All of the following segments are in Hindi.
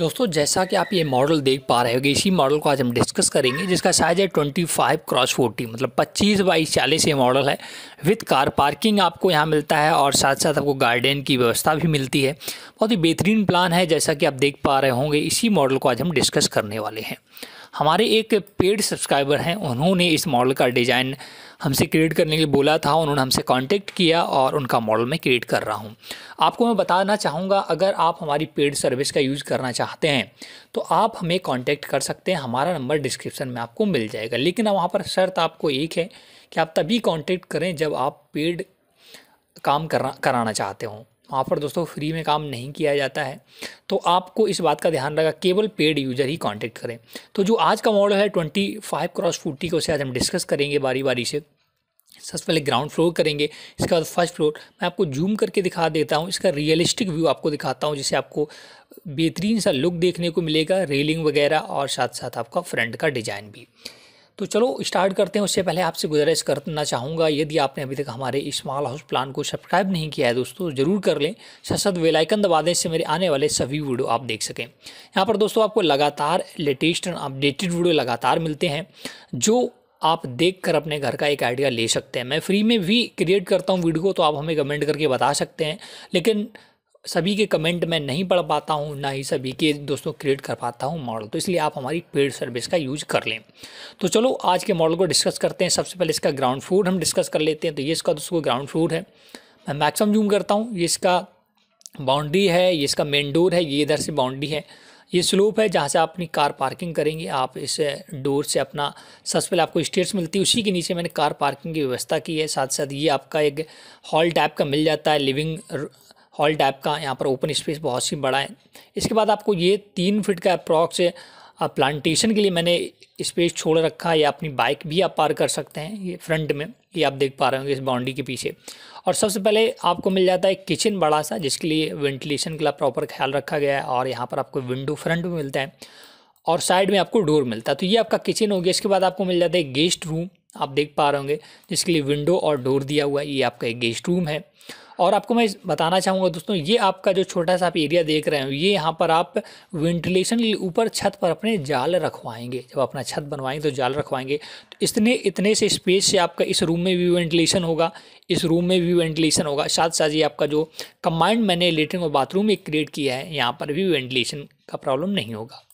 दोस्तों जैसा कि आप ये मॉडल देख पा रहे होगे इसी मॉडल को आज हम डिस्कस करेंगे जिसका साइज है 25 क्रॉस फोर्टी मतलब 25 बाई चालीस ये मॉडल है विथ कार पार्किंग आपको यहाँ मिलता है और साथ साथ आपको गार्डन की व्यवस्था भी मिलती है बहुत ही बेहतरीन प्लान है जैसा कि आप देख पा रहे होंगे इसी मॉडल को आज हम डिस्कस करने वाले हैं हमारे एक पेड सब्सक्राइबर हैं उन्होंने इस मॉडल का डिज़ाइन हमसे क्रिएट करने के लिए बोला था उन्होंने हमसे कांटेक्ट किया और उनका मॉडल मैं क्रिएट कर रहा हूँ आपको मैं बताना चाहूँगा अगर आप हमारी पेड सर्विस का यूज़ करना चाहते हैं तो आप हमें कॉन्टेक्ट कर सकते हैं हमारा नंबर डिस्क्रिप्शन में आपको मिल जाएगा लेकिन वहाँ पर शर्त आपको एक है कि आप तभी कॉन्टेक्ट करें जब आप पेड काम करना कराना चाहते हों वहाँ पर दोस्तों फ्री में काम नहीं किया जाता है तो आपको इस बात का ध्यान रखा केवल पेड यूज़र ही कांटेक्ट करें तो जो आज का मॉडल है ट्वेंटी फाइव क्रॉस फोर्टी का उसे आज हम डिस्कस करेंगे बारी बारी से सबसे पहले ग्राउंड फ्लोर करेंगे इसके बाद फर्स्ट फ्लोर मैं आपको जूम करके दिखा देता हूँ इसका रियलिस्टिक व्यू आपको दिखाता हूँ जिससे आपको बेहतरीन सा लुक देखने को मिलेगा रेलिंग वगैरह और साथ साथ आपका फ्रंट का डिज़ाइन भी तो चलो स्टार्ट करते हैं उससे पहले आपसे गुजारिश करना चाहूँगा यदि आपने अभी तक हमारे स्मॉल हाउस प्लान को सब्सक्राइब नहीं किया है दोस्तों ज़रूर कर लें साथ वेलाइकन दबा दें इससे मेरे आने वाले सभी वीडियो आप देख सकें यहाँ पर दोस्तों आपको लगातार लेटेस्ट एंड अपडेटेड वीडियो लगातार मिलते हैं जो आप देख कर अपने घर का एक आइडिया ले सकते हैं मैं फ्री में भी क्रिएट करता हूँ वीडियो तो आप हमें कमेंट करके बता सकते हैं लेकिन सभी के कमेंट मैं नहीं पढ़ पाता हूँ ना ही सभी के दोस्तों क्रिएट कर पाता हूँ मॉडल तो इसलिए आप हमारी पेड सर्विस का यूज कर लें तो चलो आज के मॉडल को डिस्कस करते हैं सबसे पहले इसका ग्राउंड फ्लोर हम डिस्कस कर लेते हैं तो ये इसका दोस्तों ग्राउंड फ्लोर है मैं मैक्सिमम जूम करता हूँ ये इसका बाउंड्री है ये इसका मेन डोर है ये इधर से बाउंड्री है ये स्लोप है जहाँ से आप अपनी कार पार्किंग करेंगे आप इस डोर से अपना सबसे पहले आपको स्टेयर्स मिलती है उसी के नीचे मैंने कार पार्किंग की व्यवस्था की है साथ साथ ये आपका एक हॉल टाइप का मिल जाता है लिविंग हॉल टाइप का यहाँ पर ओपन स्पेस बहुत सी बड़ा है इसके बाद आपको ये तीन फिट का अप्रॉक्स प्लांटेशन के लिए मैंने स्पेस छोड़ रखा है या अपनी बाइक भी आप पार कर सकते हैं ये फ्रंट में ये आप देख पा रहे होंगे इस बाउंड्री के पीछे और सबसे पहले आपको मिल जाता है किचन बड़ा सा जिसके लिए वेंटिलेशन के लिए प्रॉपर ख्याल रखा गया है और यहाँ पर आपको विंडो फ्रंट में मिलता है और साइड में आपको डोर मिलता है तो ये आपका किचन हो गया इसके बाद आपको मिल जाता है गेस्ट रूम आप देख पा रहे होंगे जिसके लिए विंडो और डोर दिया हुआ है ये आपका एक गेस्ट रूम है और आपको मैं बताना चाहूँगा दोस्तों ये आपका जो छोटा सा आप एरिया देख रहे हो ये यहाँ पर आप वेंटिलेशन के ऊपर छत पर अपने जाल रखवाएंगे जब अपना छत बनवाएंगे तो जाल रखवाएंगे तो इतने इतने से स्पेस से आपका इस रूम में भी वेंटिलेशन होगा इस रूम में भी वेंटिलेशन होगा साथ साथ ये आपका जो कम्बाइंड मैंने लेटरिन और बाथरूम एक क्रिएट किया है यहाँ पर भी वेंटिलेशन का प्रॉब्लम नहीं होगा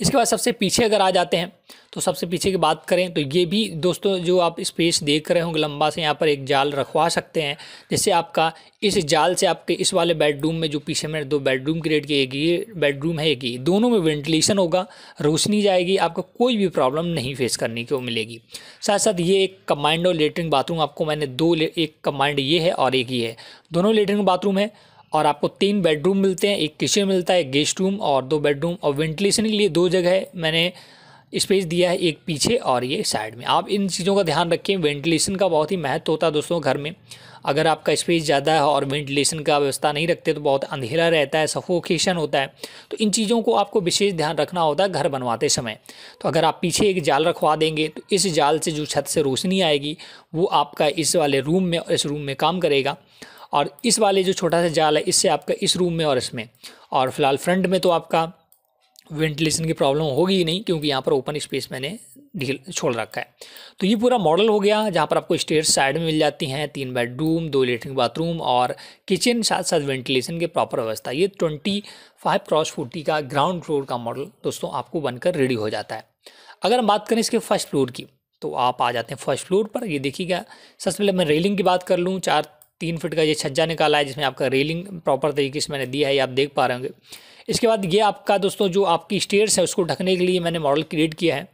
इसके बाद सबसे पीछे अगर आ जाते हैं तो सबसे पीछे की बात करें तो ये भी दोस्तों जो आप स्पेस देख रहे होंगे लंबा से यहाँ पर एक जाल रखवा सकते हैं जिससे आपका इस जाल से आपके इस वाले बेडरूम में जो पीछे में दो बेडरूम क्रिएट किए एक ये बेडरूम है एक ये दोनों में वेंटिलेशन होगा रोशनी जाएगी आपको कोई भी प्रॉब्लम नहीं फेस करने को मिलेगी साथ साथ ये एक कमांड और लेटरिन बाथरूम आपको मैंने दो एक कमांड ये है और एक ये है दोनों लेटरिन बाथरूम है और आपको तीन बेडरूम मिलते हैं एक किचन मिलता है एक गेस्ट रूम और दो बेडरूम और वेंटिलेशन के लिए दो जगह मैंने स्पेस दिया है एक पीछे और ये साइड में आप इन चीज़ों का ध्यान रखें वेंटिलेशन का बहुत ही महत्व होता है दोस्तों घर में अगर आपका स्पेस ज़्यादा है और वेंटिलेशन का व्यवस्था नहीं रखते तो बहुत अंधेरा रहता है सफोकेशन होता है तो इन चीज़ों को आपको विशेष ध्यान रखना होता है घर बनवाते समय तो अगर आप पीछे एक जाल रखवा देंगे तो इस जाल से जो छत से रोशनी आएगी वो आपका इस वाले रूम में और इस रूम में काम करेगा और इस वाले जो छोटा सा जाल है इससे आपका इस रूम में और इसमें और फिलहाल फ्रंट में तो आपका वेंटिलेशन की प्रॉब्लम होगी ही नहीं क्योंकि यहाँ पर ओपन स्पेस मैंने ढील छोड़ रखा है तो ये पूरा मॉडल हो गया जहाँ पर आपको स्टेयर साइड में मिल जाती हैं तीन बेडरूम दो लेटरिन बाथरूम और किचन साथ साथ वेंटिलेशन के प्रॉपर व्यवस्था ये ट्वेंटी फाइव क्रॉस फोर्टी का ग्राउंड फ्लोर का मॉडल दोस्तों आपको बनकर रेडी हो जाता है अगर हम बात करें इसके फर्स्ट फ्लोर की तो आप आ जाते हैं फर्स्ट फ्लोर पर ये देखिएगा सबसे पहले मैं रेलिंग की बात कर लूँ चार तीन फिट का ये छज्जा निकाला है जिसमें आपका रेलिंग प्रॉपर तरीके से मैंने दिया है आप देख पा रहे होंगे इसके बाद ये आपका दोस्तों जो आपकी स्टेयर्स है उसको ढकने के लिए मैंने मॉडल क्रिएट किया है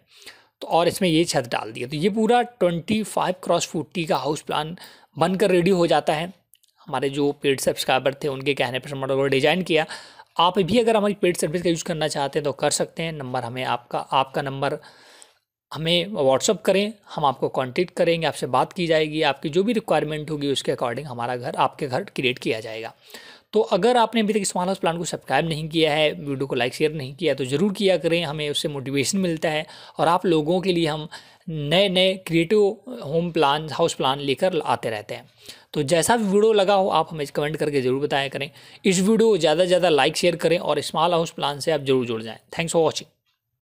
तो और इसमें ये छत डाल दिया तो ये पूरा ट्वेंटी फाइव क्रॉस फोर्टी का हाउस प्लान बनकर रेडी हो जाता है हमारे जो पेड सब्सक्राइबर थे उनके कहने पर मॉडल को डिज़ाइन किया आप भी अगर हमारी पेड सर्विस का यूज़ करना चाहते हैं तो कर सकते हैं नंबर हमें आपका आपका नंबर हमें व्हाट्सअप करें हम आपको कॉन्टेक्ट करेंगे आपसे बात की जाएगी आपकी जो भी रिक्वायरमेंट होगी उसके अकॉर्डिंग हमारा घर आपके घर क्रिएट किया जाएगा तो अगर आपने अभी तक स्मॉल हाउस प्लान को सब्सक्राइब नहीं किया है वीडियो को लाइक शेयर नहीं किया तो ज़रूर किया करें हमें उससे मोटिवेशन मिलता है और आप लोगों के लिए हम नए नए creative home plan house plan लेकर आते रहते हैं तो जैसा भी वीडियो लगा हो आप हमें कमेंट करके ज़रूर बताया करें इस वीडियो को ज़्यादा से ज़्यादा लाइक शेयर करें और स्मॉल हाउस प्लान से आप जरूर जुड़ जाएँ थैंक्स फॉर वॉचिंग